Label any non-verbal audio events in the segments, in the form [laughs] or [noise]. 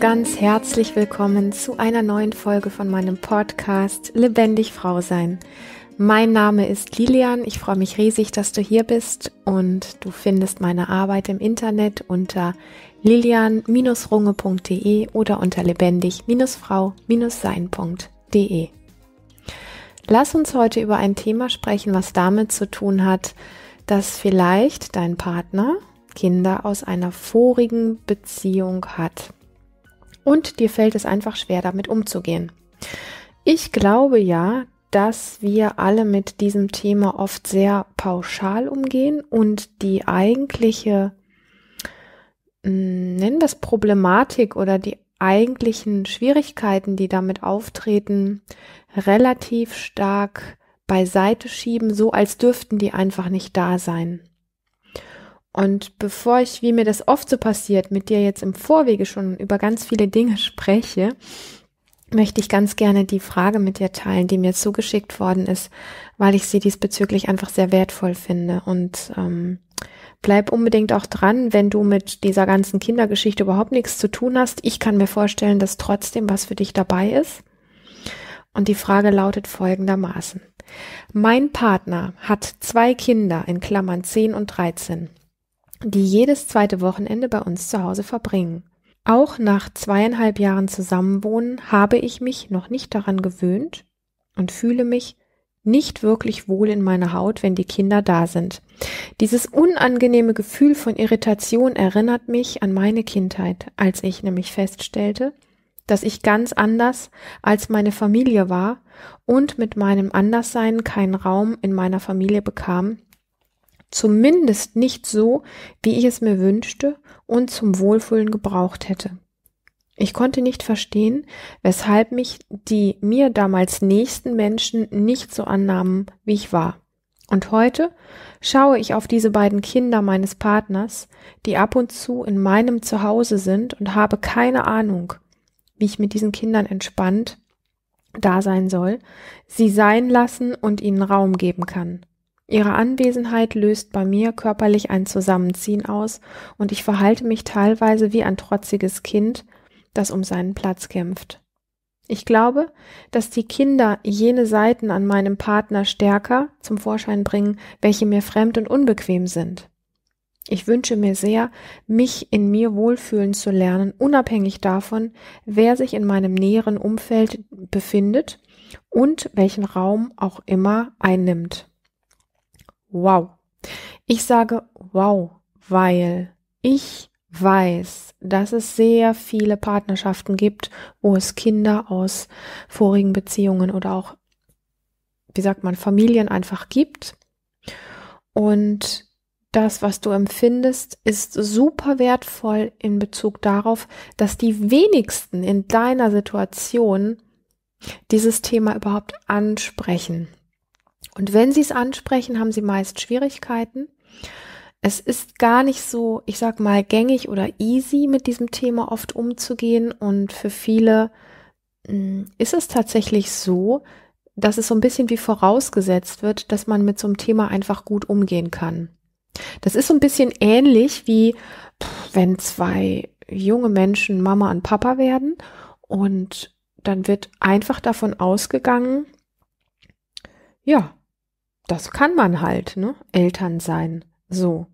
ganz herzlich willkommen zu einer neuen Folge von meinem Podcast Lebendig Frau sein. Mein Name ist Lilian, ich freue mich riesig, dass du hier bist und du findest meine Arbeit im Internet unter lilian-runge.de oder unter lebendig-frau-sein.de. Lass uns heute über ein Thema sprechen, was damit zu tun hat, dass vielleicht dein Partner Kinder aus einer vorigen Beziehung hat und dir fällt es einfach schwer, damit umzugehen. Ich glaube ja, dass wir alle mit diesem Thema oft sehr pauschal umgehen und die eigentliche, hm, nennen wir es Problematik oder die eigentlichen Schwierigkeiten, die damit auftreten, relativ stark beiseite schieben, so als dürften die einfach nicht da sein. Und bevor ich, wie mir das oft so passiert, mit dir jetzt im Vorwege schon über ganz viele Dinge spreche, möchte ich ganz gerne die Frage mit dir teilen, die mir zugeschickt worden ist, weil ich sie diesbezüglich einfach sehr wertvoll finde. Und ähm, bleib unbedingt auch dran, wenn du mit dieser ganzen Kindergeschichte überhaupt nichts zu tun hast. Ich kann mir vorstellen, dass trotzdem was für dich dabei ist. Und die Frage lautet folgendermaßen. Mein Partner hat zwei Kinder in Klammern 10 und 13 die jedes zweite Wochenende bei uns zu Hause verbringen. Auch nach zweieinhalb Jahren Zusammenwohnen habe ich mich noch nicht daran gewöhnt und fühle mich nicht wirklich wohl in meiner Haut, wenn die Kinder da sind. Dieses unangenehme Gefühl von Irritation erinnert mich an meine Kindheit, als ich nämlich feststellte, dass ich ganz anders als meine Familie war und mit meinem Anderssein keinen Raum in meiner Familie bekam, Zumindest nicht so, wie ich es mir wünschte und zum Wohlfühlen gebraucht hätte. Ich konnte nicht verstehen, weshalb mich die mir damals nächsten Menschen nicht so annahmen, wie ich war. Und heute schaue ich auf diese beiden Kinder meines Partners, die ab und zu in meinem Zuhause sind und habe keine Ahnung, wie ich mit diesen Kindern entspannt da sein soll, sie sein lassen und ihnen Raum geben kann. Ihre Anwesenheit löst bei mir körperlich ein Zusammenziehen aus und ich verhalte mich teilweise wie ein trotziges Kind, das um seinen Platz kämpft. Ich glaube, dass die Kinder jene Seiten an meinem Partner stärker zum Vorschein bringen, welche mir fremd und unbequem sind. Ich wünsche mir sehr, mich in mir wohlfühlen zu lernen, unabhängig davon, wer sich in meinem näheren Umfeld befindet und welchen Raum auch immer einnimmt wow. Ich sage wow, weil ich weiß, dass es sehr viele Partnerschaften gibt, wo es Kinder aus vorigen Beziehungen oder auch, wie sagt man, Familien einfach gibt. Und das, was du empfindest, ist super wertvoll in Bezug darauf, dass die wenigsten in deiner Situation dieses Thema überhaupt ansprechen. Und wenn sie es ansprechen, haben sie meist Schwierigkeiten. Es ist gar nicht so, ich sag mal, gängig oder easy, mit diesem Thema oft umzugehen. Und für viele hm, ist es tatsächlich so, dass es so ein bisschen wie vorausgesetzt wird, dass man mit so einem Thema einfach gut umgehen kann. Das ist so ein bisschen ähnlich wie, wenn zwei junge Menschen Mama und Papa werden und dann wird einfach davon ausgegangen, ja, das kann man halt, ne? Eltern sein. So.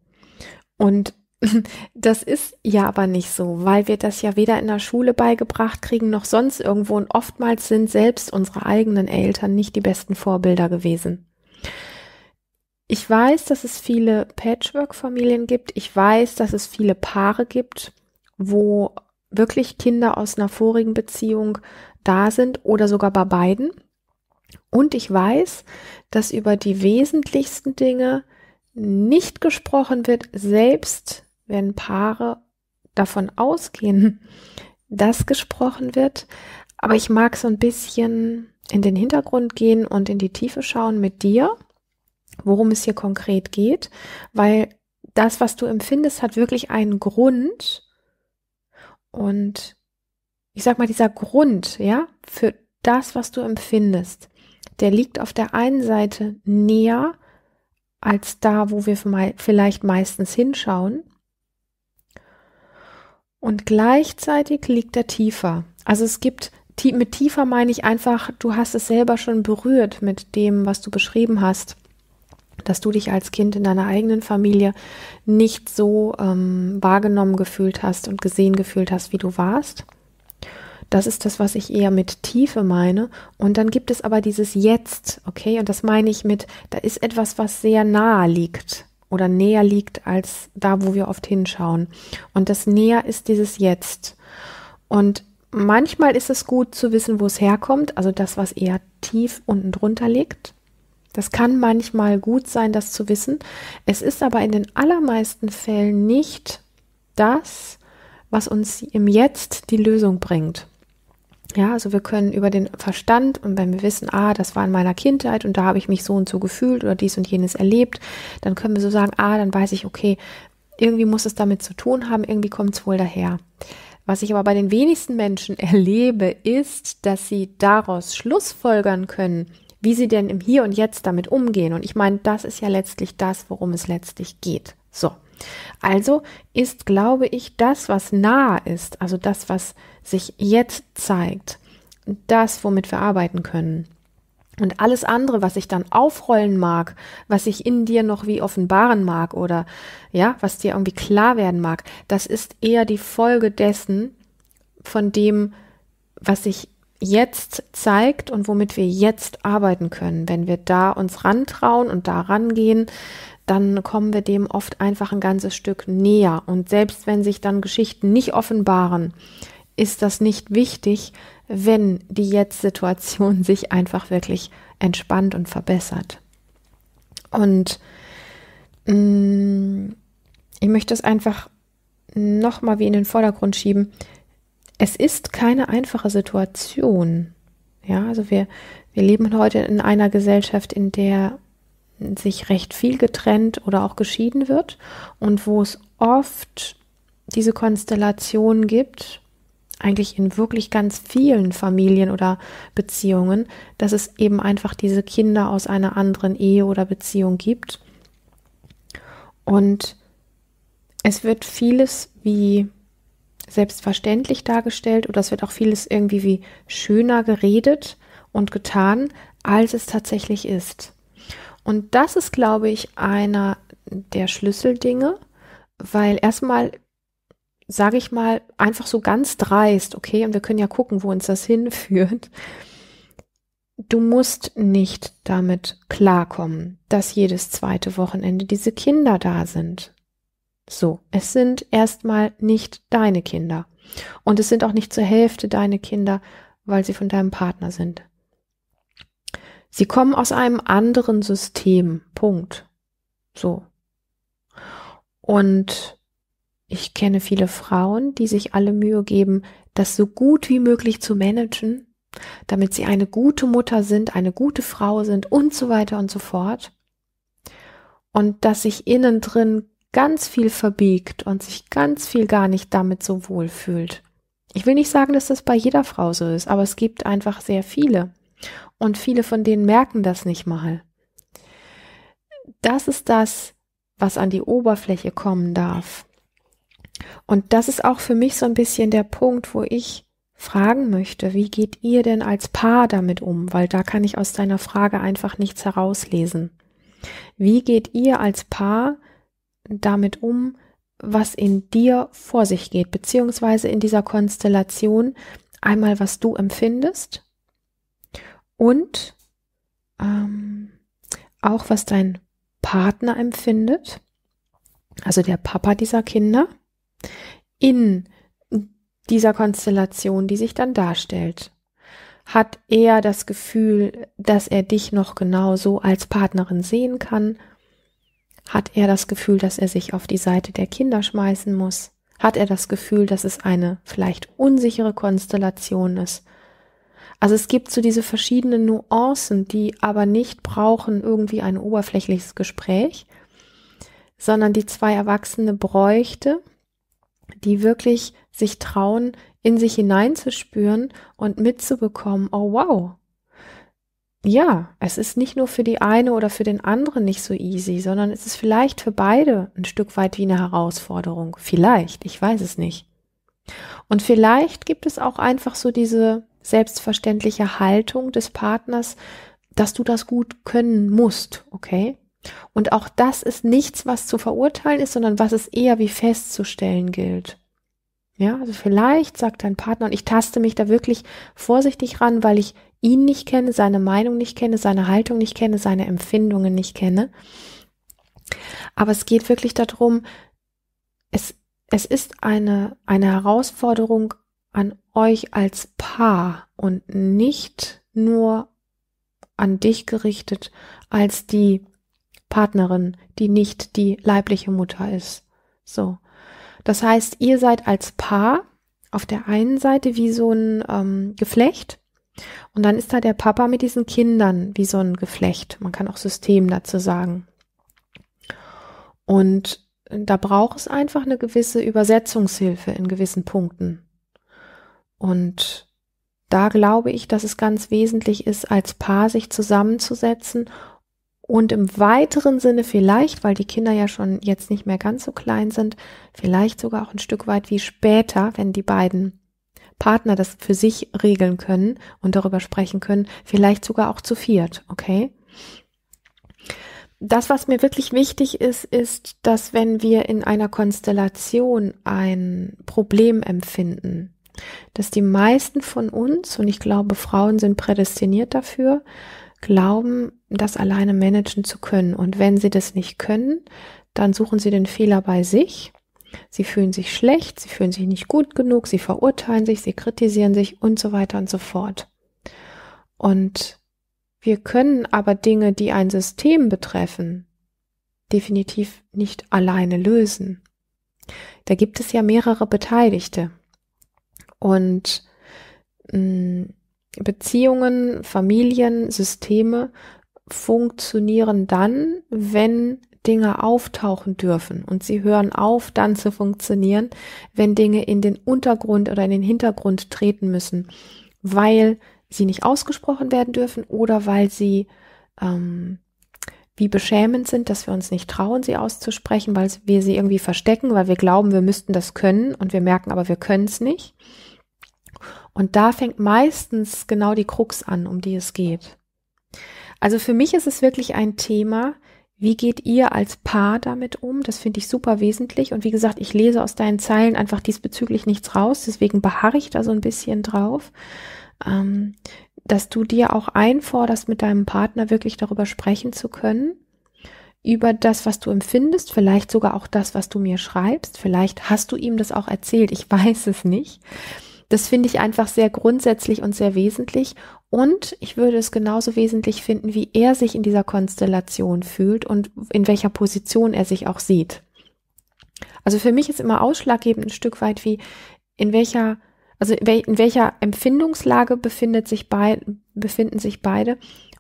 Und [laughs] das ist ja aber nicht so, weil wir das ja weder in der Schule beigebracht kriegen noch sonst irgendwo und oftmals sind selbst unsere eigenen Eltern nicht die besten Vorbilder gewesen. Ich weiß, dass es viele Patchwork-Familien gibt. Ich weiß, dass es viele Paare gibt, wo wirklich Kinder aus einer vorigen Beziehung da sind oder sogar bei beiden und ich weiß, dass über die wesentlichsten Dinge nicht gesprochen wird, selbst wenn Paare davon ausgehen, [laughs] dass gesprochen wird. Aber ich mag so ein bisschen in den Hintergrund gehen und in die Tiefe schauen mit dir, worum es hier konkret geht, weil das, was du empfindest, hat wirklich einen Grund. Und ich sag mal, dieser Grund, ja, für das, was du empfindest, der liegt auf der einen Seite näher als da, wo wir vielleicht meistens hinschauen. Und gleichzeitig liegt er tiefer. Also es gibt, mit tiefer meine ich einfach, du hast es selber schon berührt mit dem, was du beschrieben hast, dass du dich als Kind in deiner eigenen Familie nicht so ähm, wahrgenommen gefühlt hast und gesehen gefühlt hast, wie du warst. Das ist das, was ich eher mit Tiefe meine. Und dann gibt es aber dieses Jetzt, okay? Und das meine ich mit, da ist etwas, was sehr nahe liegt oder näher liegt als da, wo wir oft hinschauen. Und das Näher ist dieses Jetzt. Und manchmal ist es gut zu wissen, wo es herkommt, also das, was eher tief unten drunter liegt. Das kann manchmal gut sein, das zu wissen. Es ist aber in den allermeisten Fällen nicht das, was uns im Jetzt die Lösung bringt. Ja, also wir können über den Verstand und wenn wir wissen, ah, das war in meiner Kindheit und da habe ich mich so und so gefühlt oder dies und jenes erlebt, dann können wir so sagen, ah, dann weiß ich, okay, irgendwie muss es damit zu tun haben, irgendwie kommt es wohl daher. Was ich aber bei den wenigsten Menschen [laughs] erlebe, ist, dass sie daraus Schlussfolgern können, wie sie denn im Hier und Jetzt damit umgehen. Und ich meine, das ist ja letztlich das, worum es letztlich geht. So. Also ist, glaube ich, das, was nah ist, also das, was sich jetzt zeigt, das, womit wir arbeiten können. Und alles andere, was ich dann aufrollen mag, was ich in dir noch wie offenbaren mag oder ja, was dir irgendwie klar werden mag, das ist eher die Folge dessen, von dem, was sich jetzt zeigt und womit wir jetzt arbeiten können. Wenn wir da uns rantrauen und da rangehen, dann kommen wir dem oft einfach ein ganzes Stück näher. Und selbst wenn sich dann Geschichten nicht offenbaren, ist das nicht wichtig, wenn die Jetzt-Situation [laughs] sich einfach wirklich entspannt und verbessert. Und mh, mm, ich möchte es einfach nochmal wie in den Vordergrund schieben. Es ist keine einfache Situation. Ja, also wir, wir leben heute in einer Gesellschaft, in der sich recht viel getrennt oder auch geschieden wird und wo es oft diese Konstellation gibt, eigentlich in wirklich ganz vielen Familien oder Beziehungen, dass es eben einfach diese Kinder aus einer anderen Ehe oder Beziehung gibt. Und es wird vieles wie selbstverständlich dargestellt oder es wird auch vieles irgendwie wie schöner geredet und getan, als es tatsächlich ist. Und das ist, glaube ich, einer der Schlüsseldinge, weil erstmal sage ich mal, einfach so ganz dreist, okay, und wir können ja gucken, wo uns das [laughs] hinführt. Du musst nicht damit klarkommen, dass jedes zweite Wochenende diese Kinder da sind. So, es sind erstmal nicht deine Kinder. Und es sind auch nicht zur Hälfte deine Kinder, weil sie von deinem Partner sind. Sie kommen aus einem anderen System. Punkt. So. Und ich kenne viele Frauen, die sich alle Mühe geben, das so gut wie möglich zu managen, damit sie eine gute Mutter sind, eine gute Frau sind und so weiter und so fort. Und dass sich innen drin ganz viel verbiegt und sich ganz viel gar nicht damit so wohl fühlt. Ich will nicht sagen, dass das bei jeder Frau so ist, aber es gibt einfach sehr viele. Und viele von denen merken das nicht mal. Das ist das, was an die Oberfläche kommen darf. Und das ist auch für mich so ein bisschen der Punkt, wo ich fragen möchte, wie geht ihr denn als Paar damit um? Weil da kann ich aus deiner Frage einfach nichts herauslesen. Wie geht ihr als Paar damit um, was in dir vor sich geht, beziehungsweise in dieser Konstellation einmal, was du empfindest und ähm, auch, was dein Partner empfindet, also der Papa dieser Kinder in dieser Konstellation, die sich dann darstellt? Hat er das Gefühl, dass er dich noch genau so als Partnerin sehen kann? Hat er das Gefühl, dass er sich auf die Seite der Kinder schmeißen muss? Hat er das Gefühl, dass es eine vielleicht unsichere Konstellation ist? Also es gibt so diese verschiedenen Nuancen, die aber nicht brauchen irgendwie ein oberflächliches Gespräch, sondern die zwei Erwachsene bräuchte, die wirklich sich trauen, in sich hineinzuspüren und mitzubekommen, oh wow, ja, es ist nicht nur für die eine oder für den anderen nicht so easy, sondern es ist vielleicht für beide ein Stück weit wie eine Herausforderung. Vielleicht, ich weiß es nicht. Und vielleicht gibt es auch einfach so diese selbstverständliche Haltung des Partners, dass du das gut können musst, okay? Und auch das ist nichts, was zu verurteilen ist, sondern was es eher wie festzustellen gilt. Ja, also vielleicht sagt dein Partner, und ich taste mich da wirklich vorsichtig ran, weil ich ihn nicht kenne, seine Meinung nicht kenne, seine Haltung nicht kenne, seine Empfindungen nicht kenne. Aber es geht wirklich darum, es, es ist eine, eine Herausforderung an euch als Paar und nicht nur an dich gerichtet als die Partnerin, die nicht die leibliche Mutter ist. So. Das heißt, ihr seid als Paar auf der einen Seite wie so ein ähm, Geflecht und dann ist da der Papa mit diesen Kindern wie so ein Geflecht. Man kann auch System dazu sagen. Und da braucht es einfach eine gewisse Übersetzungshilfe in gewissen Punkten. Und da glaube ich, dass es ganz wesentlich ist, als Paar sich zusammenzusetzen und im weiteren Sinne vielleicht, weil die Kinder ja schon jetzt nicht mehr ganz so klein sind, vielleicht sogar auch ein Stück weit wie später, wenn die beiden Partner das für sich regeln können und darüber sprechen können, vielleicht sogar auch zu viert, okay? Das, was mir wirklich wichtig ist, ist, dass wenn wir in einer Konstellation ein Problem empfinden, dass die meisten von uns, und ich glaube, Frauen sind prädestiniert dafür, glauben, das alleine managen zu können. Und wenn sie das nicht können, dann suchen sie den Fehler bei sich. Sie fühlen sich schlecht, sie fühlen sich nicht gut genug, sie verurteilen sich, sie kritisieren sich und so weiter und so fort. Und wir können aber Dinge, die ein System betreffen, definitiv nicht alleine lösen. Da gibt es ja mehrere Beteiligte. Und mh, mm, Beziehungen, Familien, Systeme funktionieren dann, wenn Dinge auftauchen dürfen und sie hören auf, dann zu funktionieren, wenn Dinge in den Untergrund oder in den Hintergrund treten müssen, weil sie nicht ausgesprochen werden dürfen oder weil sie ähm, wie beschämend sind, dass wir uns nicht trauen, sie auszusprechen, weil wir sie irgendwie verstecken, weil wir glauben, wir müssten das können und wir merken aber, wir können es nicht. Und da fängt meistens genau die Krux an, um die es geht. Also für mich ist es wirklich ein Thema, wie geht ihr als Paar damit um? Das finde ich super wesentlich. Und wie gesagt, ich lese aus deinen Zeilen einfach diesbezüglich nichts raus. Deswegen beharre ich da so ein bisschen drauf, ähm, dass du dir auch einforderst, mit deinem Partner wirklich darüber sprechen zu können. Über das, was du empfindest, vielleicht sogar auch das, was du mir schreibst. Vielleicht hast du ihm das auch erzählt. Ich [laughs] weiß es nicht. Das finde ich einfach sehr grundsätzlich und sehr wesentlich. Und ich würde es genauso wesentlich finden, wie er sich in dieser Konstellation fühlt und in welcher Position er sich auch sieht. Also für mich ist immer ausschlaggebend ein Stück weit wie, in welcher, also in welcher Empfindungslage befindet sich bei, befinden sich beide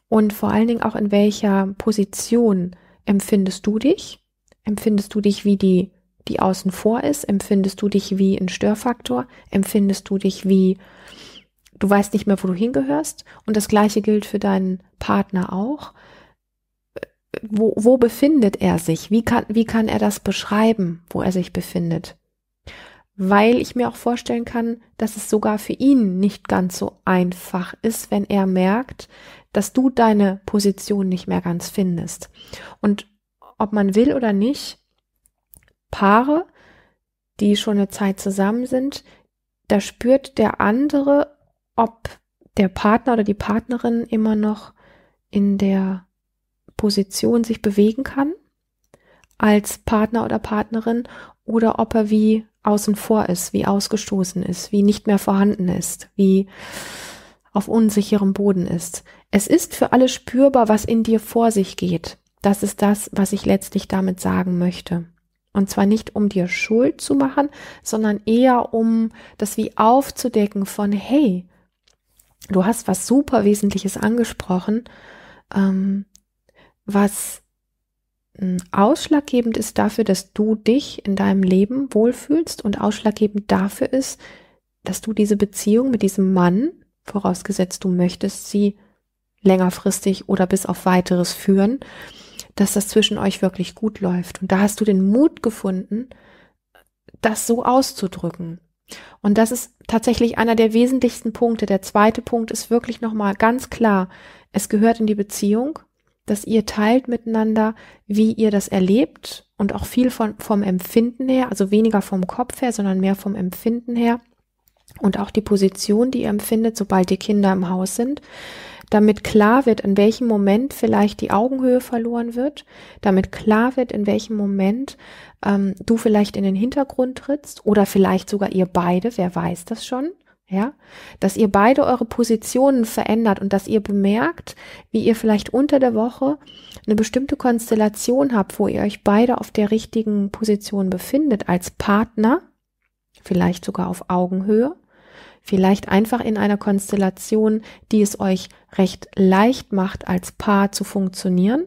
und vor allen Dingen auch in welcher Position empfindest du dich? Empfindest du dich wie die die außen vor ist? Empfindest du dich wie ein Störfaktor? Empfindest du dich wie, du weißt nicht mehr, wo du hingehörst? Und das gleiche gilt für deinen Partner auch. Wo, wo befindet er sich? Wie kann, wie kann er das beschreiben, wo er sich befindet? Weil ich mir auch vorstellen kann, dass es sogar für ihn nicht ganz so einfach ist, wenn er merkt, dass du deine Position nicht mehr ganz findest. Und ob man will oder nicht, Paare, die schon eine Zeit zusammen sind, da spürt der andere, ob der Partner oder die Partnerin immer noch in der Position sich bewegen kann als Partner oder Partnerin oder ob er wie außen vor ist, wie ausgestoßen ist, wie nicht mehr vorhanden ist, wie auf unsicherem Boden ist. Es ist für alle spürbar, was in dir vor sich geht. Das ist das, was ich letztlich damit sagen möchte. Und zwar nicht, um dir Schuld zu machen, sondern eher, um das wie aufzudecken von, hey, du hast was super Wesentliches angesprochen, ähm, was hm, ausschlaggebend ist dafür, dass du dich in deinem Leben wohlfühlst und ausschlaggebend dafür ist, dass du diese Beziehung mit diesem Mann, vorausgesetzt du möchtest sie längerfristig oder bis auf weiteres führen, dass das zwischen euch wirklich gut läuft. Und da hast du den Mut gefunden, das so auszudrücken. Und das ist tatsächlich einer der wesentlichsten Punkte. Der zweite Punkt ist wirklich nochmal ganz klar. Es gehört in die Beziehung, dass ihr teilt miteinander, wie ihr das erlebt und auch viel von, vom Empfinden her, also weniger vom Kopf her, sondern mehr vom Empfinden her und auch die Position, die ihr empfindet, sobald die Kinder im Haus sind damit klar wird, in welchem Moment vielleicht die Augenhöhe verloren wird, damit klar wird, in welchem Moment ähm, du vielleicht in den Hintergrund trittst oder vielleicht sogar ihr beide, wer weiß das schon, ja, dass ihr beide eure Positionen verändert und dass ihr bemerkt, wie ihr vielleicht unter der Woche eine bestimmte Konstellation habt, wo ihr euch beide auf der richtigen Position befindet als Partner, vielleicht sogar auf Augenhöhe Vielleicht einfach in einer Konstellation, die es euch recht leicht macht, als Paar zu funktionieren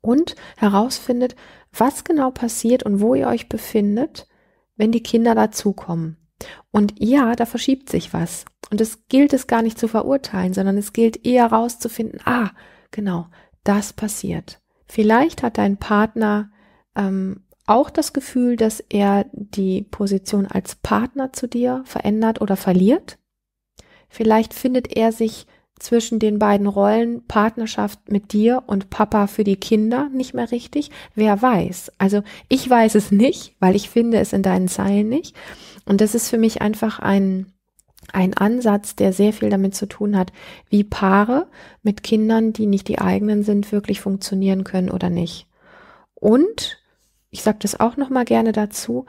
und herausfindet, was genau passiert und wo ihr euch befindet, wenn die Kinder dazukommen. Und ja, da verschiebt sich was. Und es gilt es gar nicht zu verurteilen, sondern es gilt eher herauszufinden, ah, genau, das passiert. Vielleicht hat dein Partner ähm, auch das Gefühl, dass er die Position als Partner zu dir verändert oder verliert. Vielleicht findet er sich zwischen den beiden Rollen Partnerschaft mit dir und Papa für die Kinder nicht mehr richtig? Wer weiß? Also ich weiß es nicht, weil ich finde es in deinen Zeilen nicht. Und das ist für mich einfach ein, ein Ansatz, der sehr viel damit zu tun hat, wie Paare mit Kindern, die nicht die eigenen sind, wirklich funktionieren können oder nicht. Und ich sage das auch nochmal gerne dazu,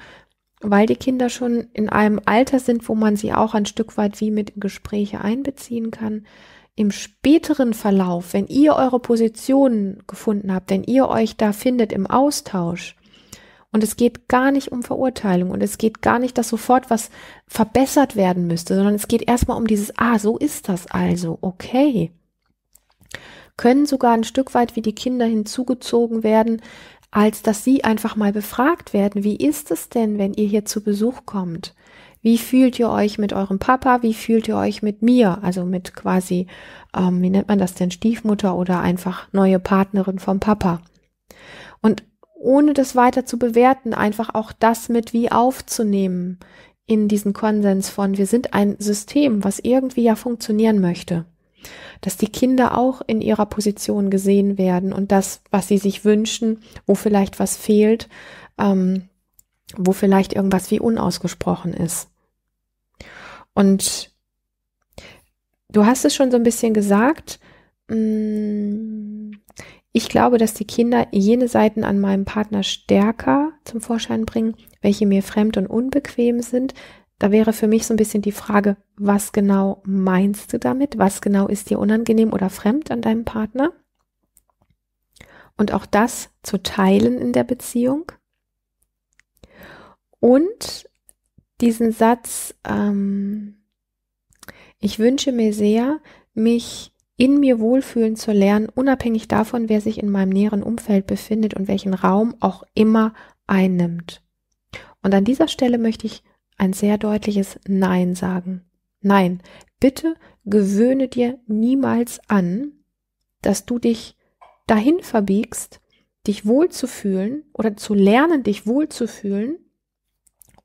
weil die Kinder schon in einem Alter sind, wo man sie auch ein Stück weit wie mit in Gespräche einbeziehen kann. Im späteren Verlauf, wenn ihr eure Positionen gefunden habt, wenn ihr euch da findet im Austausch, und es geht gar nicht um Verurteilung und es geht gar nicht, dass sofort was verbessert werden müsste, sondern es geht erstmal um dieses, ah, so ist das also, okay. Können sogar ein Stück weit wie die Kinder hinzugezogen werden, als dass sie einfach mal befragt werden, wie ist es denn, wenn ihr hier zu Besuch kommt? Wie fühlt ihr euch mit eurem Papa? Wie fühlt ihr euch mit mir? Also mit quasi, ähm, wie nennt man das denn, Stiefmutter oder einfach neue Partnerin vom Papa. Und ohne das weiter zu bewerten, einfach auch das mit wie aufzunehmen in diesen Konsens von, wir sind ein System, was irgendwie ja funktionieren möchte dass die Kinder auch in ihrer Position gesehen werden und das, was sie sich wünschen, wo vielleicht was fehlt, ähm, wo vielleicht irgendwas wie unausgesprochen ist. Und du hast es schon so ein bisschen gesagt, mm, ich glaube, dass die Kinder jene Seiten an meinem Partner stärker zum Vorschein bringen, welche mir fremd und unbequem sind, da wäre für mich so ein bisschen die Frage, was genau meinst du damit? Was genau ist dir unangenehm oder fremd an deinem Partner? Und auch das zu teilen in der Beziehung. Und diesen Satz, ähm, ich wünsche mir sehr, mich in mir wohlfühlen zu lernen, unabhängig davon, wer sich in meinem näheren Umfeld befindet und welchen Raum auch immer einnimmt. Und an dieser Stelle möchte ich ein sehr deutliches Nein sagen. Nein, bitte gewöhne dir niemals an, dass du dich dahin verbiegst, dich wohlzufühlen oder zu lernen, dich wohlzufühlen,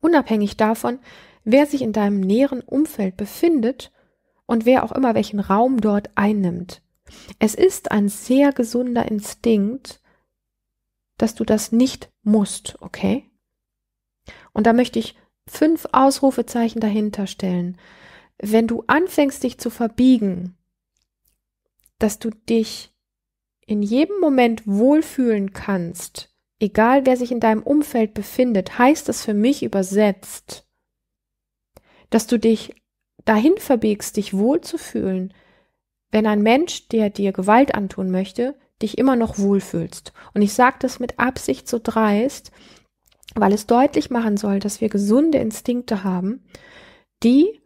unabhängig davon, wer sich in deinem näheren Umfeld befindet und wer auch immer welchen Raum dort einnimmt. Es ist ein sehr gesunder Instinkt, dass du das nicht musst, okay? Und da möchte ich fünf Ausrufezeichen dahinter stellen, wenn du anfängst, dich zu verbiegen, dass du dich in jedem Moment wohlfühlen kannst, egal wer sich in deinem Umfeld befindet, heißt das für mich übersetzt, dass du dich dahin verbiegst, dich wohlzufühlen, wenn ein Mensch, der dir Gewalt antun möchte, dich immer noch wohlfühlst. Und ich sage das mit Absicht so dreist, weil es deutlich machen soll, dass wir gesunde Instinkte haben, die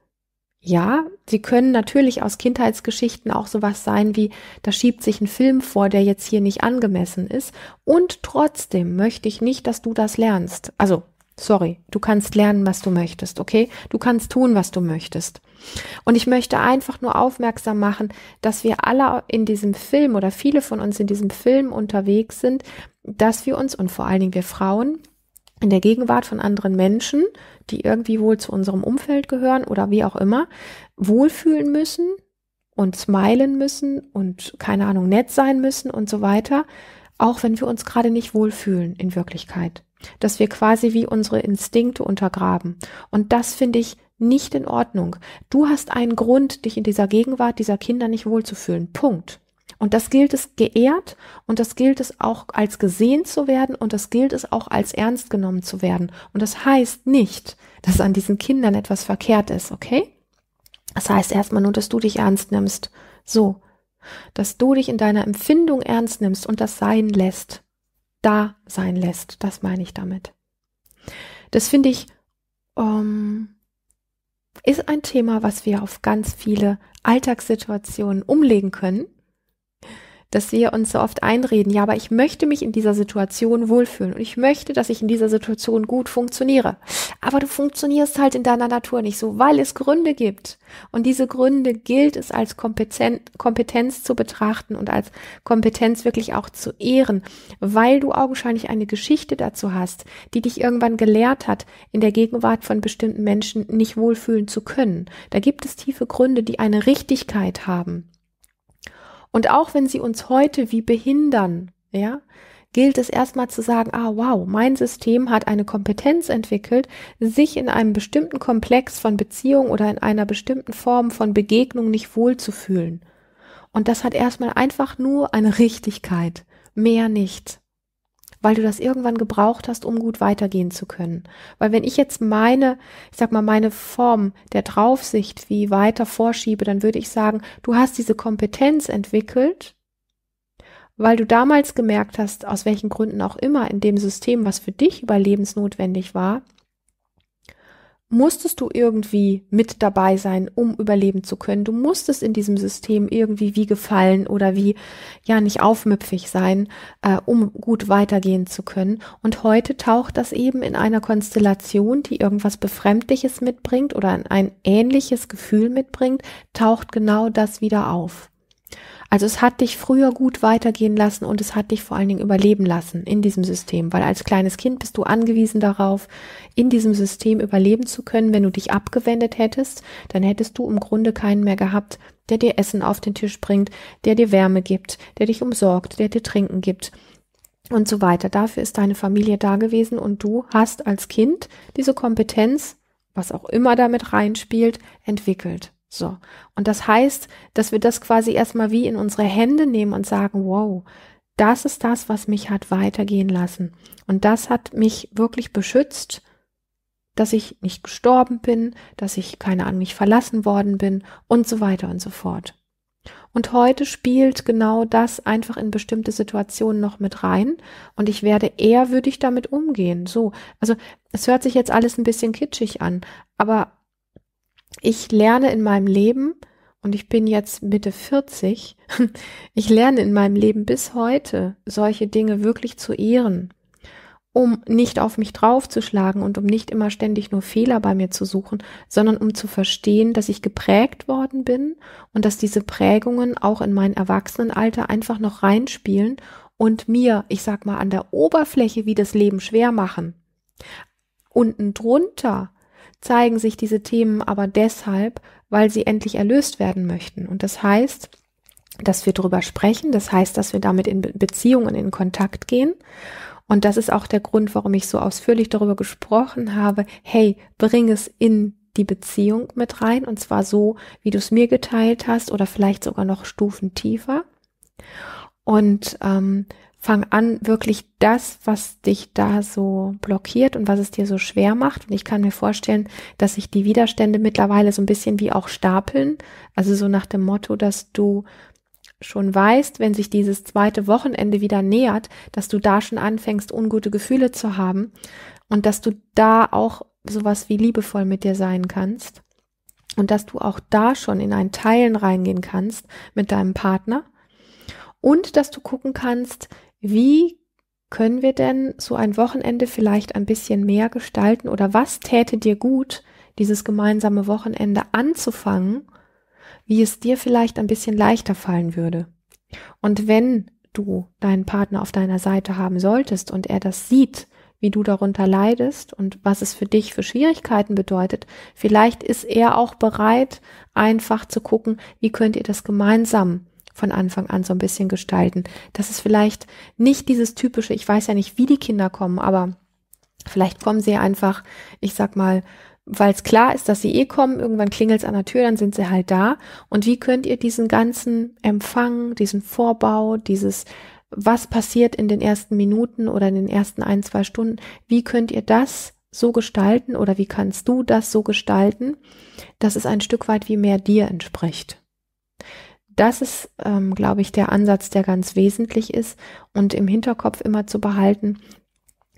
ja, sie können natürlich aus Kindheitsgeschichten auch sowas sein wie, da schiebt sich ein Film vor, der jetzt hier nicht angemessen ist. Und trotzdem möchte ich nicht, dass du das lernst. Also, sorry, du kannst lernen, was du möchtest, okay? Du kannst tun, was du möchtest. Und ich möchte einfach nur aufmerksam machen, dass wir alle in diesem Film oder viele von uns in diesem Film unterwegs sind, dass wir uns und vor allen Dingen wir Frauen in der Gegenwart von anderen Menschen, die irgendwie wohl zu unserem Umfeld gehören oder wie auch immer, wohlfühlen müssen und smilen müssen und keine Ahnung, nett sein müssen und so weiter, auch wenn wir uns gerade nicht wohlfühlen in Wirklichkeit. Dass wir quasi wie unsere Instinkte untergraben. Und das finde ich nicht in Ordnung. Du hast einen Grund, dich in dieser Gegenwart dieser Kinder nicht wohlzufühlen. Punkt. Und das gilt es geehrt und das gilt es auch als gesehen zu werden und das gilt es auch als ernst genommen zu werden. Und das heißt nicht, dass an diesen Kindern etwas verkehrt ist, okay? Das heißt erstmal nur, dass du dich ernst nimmst. So. Dass du dich in deiner Empfindung ernst nimmst und das sein lässt. Da sein lässt. Das meine ich damit. Das finde ich, ähm, ist ein Thema, was wir auf ganz viele Alltagssituationen umlegen können dass wir uns so oft einreden, ja, aber ich möchte mich in dieser Situation wohlfühlen und ich möchte, dass ich in dieser Situation gut funktioniere. Aber du funktionierst halt in deiner Natur nicht so, weil es Gründe gibt. Und diese Gründe gilt es als Kompetenz, Kompetenz zu betrachten und als Kompetenz wirklich auch zu ehren, weil du augenscheinlich eine Geschichte dazu hast, die dich irgendwann gelehrt hat, in der Gegenwart von bestimmten Menschen nicht wohlfühlen zu können. Da gibt es tiefe Gründe, die eine Richtigkeit haben. Und auch wenn sie uns heute wie behindern, ja, gilt es erstmal zu sagen, ah wow, mein System hat eine Kompetenz entwickelt, sich in einem bestimmten Komplex von Beziehung oder in einer bestimmten Form von Begegnung nicht wohlzufühlen. Und das hat erstmal einfach nur eine Richtigkeit, mehr nicht weil du das irgendwann gebraucht hast, um gut weitergehen zu können. Weil wenn ich jetzt meine, ich sag mal, meine Form der Draufsicht wie weiter vorschiebe, dann würde ich sagen, du hast diese Kompetenz entwickelt, weil du damals gemerkt hast, aus welchen Gründen auch immer in dem System, was für dich überlebensnotwendig war, musstest du irgendwie mit dabei sein, um überleben zu können. Du musstest in diesem System irgendwie wie gefallen oder wie ja nicht aufmüpfig sein, äh, um gut weitergehen zu können. Und heute taucht das eben in einer Konstellation, die irgendwas Befremdliches mitbringt oder ein ähnliches Gefühl mitbringt, taucht genau das wieder auf. Also es hat dich früher gut weitergehen lassen und es hat dich vor allen Dingen überleben lassen in diesem System, weil als kleines Kind bist du angewiesen darauf, in diesem System überleben zu können. Wenn du dich abgewendet hättest, dann hättest du im Grunde keinen mehr gehabt, der dir Essen auf den Tisch bringt, der dir Wärme gibt, der dich umsorgt, der dir Trinken gibt und so weiter. Dafür ist deine Familie da gewesen und du hast als Kind diese Kompetenz, was auch immer damit reinspielt, entwickelt. So. Und das heißt, dass wir das quasi erstmal wie in unsere Hände nehmen und sagen, wow, das ist das, was mich hat weitergehen lassen. Und das hat mich wirklich beschützt, dass ich nicht gestorben bin, dass ich, keine Ahnung, nicht verlassen worden bin und so weiter und so fort. Und heute spielt genau das einfach in bestimmte Situationen noch mit rein und ich werde ehrwürdig damit umgehen. So, also es hört sich jetzt alles ein bisschen kitschig an, aber ich lerne in meinem Leben, und ich bin jetzt Mitte 40, [laughs] ich lerne in meinem Leben bis heute, solche Dinge wirklich zu ehren, um nicht auf mich draufzuschlagen und um nicht immer ständig nur Fehler bei mir zu suchen, sondern um zu verstehen, dass ich geprägt worden bin und dass diese Prägungen auch in mein Erwachsenenalter einfach noch reinspielen und mir, ich sag mal, an der Oberfläche wie das Leben schwer machen. Unten drunter zeigen sich diese Themen aber deshalb, weil sie endlich erlöst werden möchten. Und das heißt, dass wir darüber sprechen, das heißt, dass wir damit in Beziehungen in Kontakt gehen. Und das ist auch der Grund, warum ich so ausführlich darüber gesprochen habe, hey, bring es in die Beziehung mit rein, und zwar so, wie du es mir geteilt hast, oder vielleicht sogar noch Stufen tiefer. Und ähm, fang an, wirklich das, was dich da so blockiert und was es dir so schwer macht. Und ich kann mir vorstellen, dass sich die Widerstände mittlerweile so ein bisschen wie auch stapeln. Also so nach dem Motto, dass du schon weißt, wenn sich dieses zweite Wochenende wieder nähert, dass du da schon anfängst, ungute Gefühle zu haben und dass du da auch sowas wie liebevoll mit dir sein kannst und dass du auch da schon in ein Teilen reingehen kannst mit deinem Partner und dass du gucken kannst, wie können wir denn so ein Wochenende vielleicht ein bisschen mehr gestalten oder was täte dir gut, dieses gemeinsame Wochenende anzufangen, wie es dir vielleicht ein bisschen leichter fallen würde? Und wenn du deinen Partner auf deiner Seite haben solltest und er das sieht, wie du darunter leidest und was es für dich für Schwierigkeiten bedeutet. Vielleicht ist er auch bereit, einfach zu gucken, wie könnt ihr das gemeinsam von Anfang an so ein bisschen gestalten. Das ist vielleicht nicht dieses typische, ich weiß ja nicht, wie die Kinder kommen, aber vielleicht kommen sie einfach, ich sag mal, weil es klar ist, dass sie eh kommen, irgendwann klingelt es an der Tür, dann sind sie halt da. Und wie könnt ihr diesen ganzen Empfang, diesen Vorbau, dieses was passiert in den ersten Minuten oder in den ersten ein, zwei Stunden, wie könnt ihr das so gestalten oder wie kannst du das so gestalten, dass es ein Stück weit wie mehr dir entspricht? das ist, ähm, glaube ich, der Ansatz, der ganz wesentlich ist und im Hinterkopf immer zu behalten,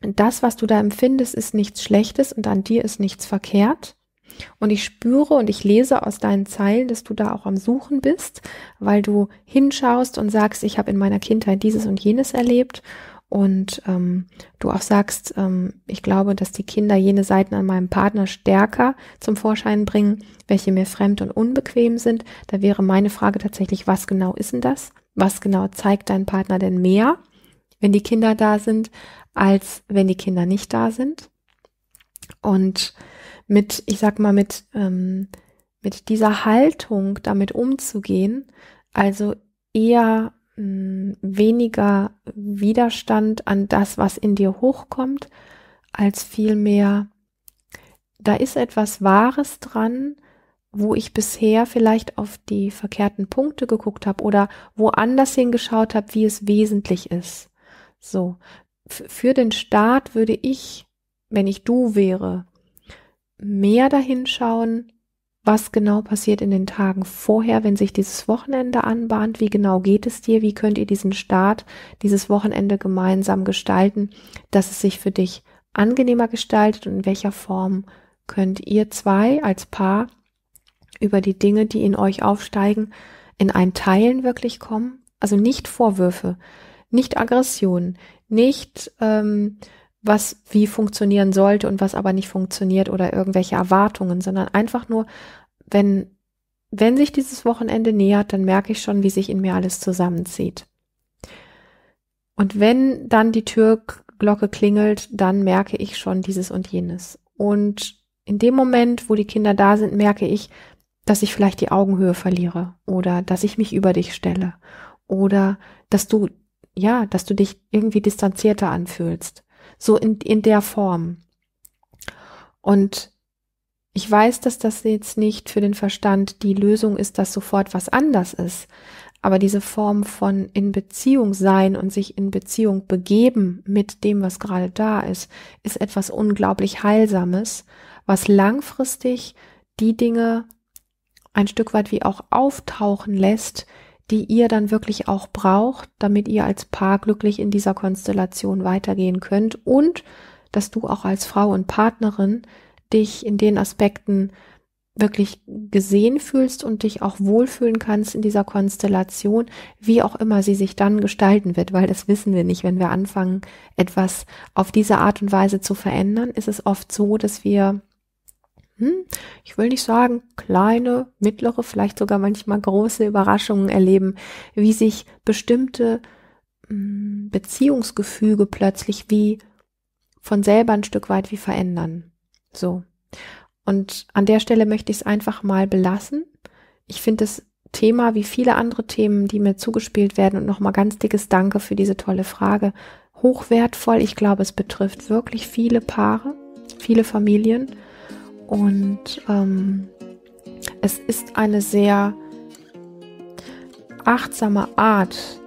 das, was du da empfindest, ist nichts Schlechtes und an dir ist nichts verkehrt. Und ich spüre und ich lese aus deinen Zeilen, dass du da auch am Suchen bist, weil du hinschaust und sagst, ich habe in meiner Kindheit dieses und jenes erlebt und ähm, du auch sagst, ähm, ich glaube, dass die Kinder jene Seiten an meinem Partner stärker zum Vorschein bringen, welche mir fremd und unbequem sind, da wäre meine Frage tatsächlich, was genau ist denn das? Was genau zeigt dein Partner denn mehr, wenn die Kinder da sind, als wenn die Kinder nicht da sind? Und mit, ich sag mal, mit, ähm, mit dieser Haltung damit umzugehen, also eher Mm, weniger Widerstand an das, was in dir hochkommt, als vielmehr, da ist etwas Wahres dran, wo ich bisher vielleicht auf die verkehrten Punkte geguckt habe oder woanders hingeschaut habe, wie es wesentlich ist. So, für den Staat würde ich, wenn ich du wäre, mehr dahin schauen, was genau passiert in den Tagen vorher, wenn sich dieses Wochenende anbahnt, wie genau geht es dir, wie könnt ihr diesen Start, dieses Wochenende gemeinsam gestalten, dass es sich für dich angenehmer gestaltet und in welcher Form könnt ihr zwei als Paar über die Dinge, die in euch aufsteigen, in ein Teilen wirklich kommen. Also nicht Vorwürfe, nicht Aggression, nicht ähm, was wie funktionieren sollte und was aber nicht funktioniert oder irgendwelche Erwartungen, sondern einfach nur, wenn, wenn sich dieses Wochenende nähert, dann merke ich schon, wie sich in mir alles zusammenzieht. Und wenn dann die Türglocke klingelt, dann merke ich schon dieses und jenes. Und in dem Moment, wo die Kinder da sind, merke ich, dass ich vielleicht die Augenhöhe verliere oder dass ich mich über dich stelle oder dass du, ja, dass du dich irgendwie distanzierter anfühlst. So in, in der Form. Und ich weiß, dass das jetzt nicht für den Verstand die Lösung ist, dass sofort was anders ist. Aber diese Form von in Beziehung sein und sich in Beziehung begeben mit dem, was gerade da ist, ist etwas unglaublich Heilsames, was langfristig die Dinge ein Stück weit wie auch auftauchen lässt, die ihr dann wirklich auch braucht, damit ihr als Paar glücklich in dieser Konstellation weitergehen könnt und dass du auch als Frau und Partnerin dich in den Aspekten wirklich gesehen fühlst und dich auch wohlfühlen kannst in dieser Konstellation, wie auch immer sie sich dann gestalten wird, weil das wissen wir nicht. Wenn wir anfangen, etwas auf diese Art und Weise zu verändern, ist es oft so, dass wir hm, ich will nicht sagen, kleine, mittlere, vielleicht sogar manchmal große Überraschungen erleben, wie sich bestimmte hm, Beziehungsgefüge plötzlich wie von selber ein Stück weit wie verändern. So. Und an der Stelle möchte ich es einfach mal belassen. Ich finde das Thema wie viele andere Themen, die mir zugespielt werden und nochmal ganz dickes Danke für diese tolle Frage. Hochwertvoll. Ich glaube, es betrifft wirklich viele Paare, viele Familien. Und ähm, es ist eine sehr achtsame Art,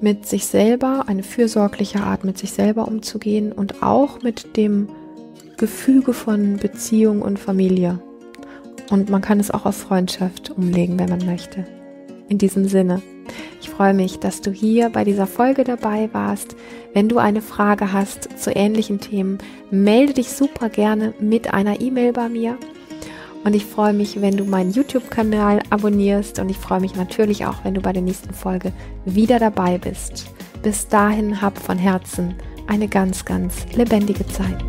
mit sich selber, eine fürsorgliche Art, mit sich selber umzugehen und auch mit dem Gefüge von Beziehung und Familie. Und man kann es auch auf Freundschaft umlegen, wenn man möchte. In diesem Sinne. Ich freue mich, dass du hier bei dieser Folge dabei warst. Wenn du eine Frage hast zu ähnlichen Themen, melde dich super gerne mit einer E-Mail bei mir. Und ich freue mich, wenn du meinen YouTube-Kanal abonnierst. Und ich freue mich natürlich auch, wenn du bei der nächsten Folge wieder dabei bist. Bis dahin hab von Herzen eine ganz, ganz lebendige Zeit.